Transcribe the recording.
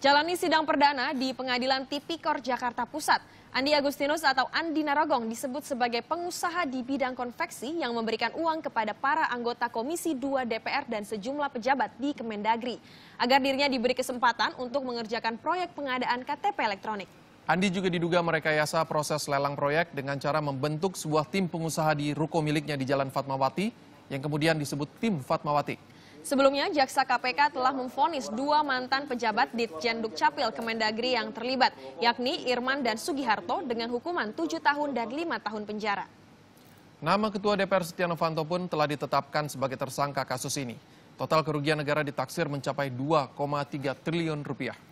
Jalani sidang perdana di Pengadilan Tipikor Jakarta Pusat, Andi Agustinus atau Andi Narogong disebut sebagai pengusaha di bidang konveksi yang memberikan uang kepada para anggota Komisi 2 DPR dan sejumlah pejabat di Kemendagri agar dirinya diberi kesempatan untuk mengerjakan proyek pengadaan KTP elektronik. Andi juga diduga merekayasa proses lelang proyek dengan cara membentuk sebuah tim pengusaha di ruko miliknya di Jalan Fatmawati yang kemudian disebut tim Fatmawati. Sebelumnya, Jaksa KPK telah memfonis dua mantan pejabat Ditjen Dukcapil Kemendagri yang terlibat, yakni Irman dan Sugiharto dengan hukuman 7 tahun dan 5 tahun penjara. Nama Ketua DPR Setia Novanto pun telah ditetapkan sebagai tersangka kasus ini. Total kerugian negara ditaksir mencapai 2,3 triliun rupiah.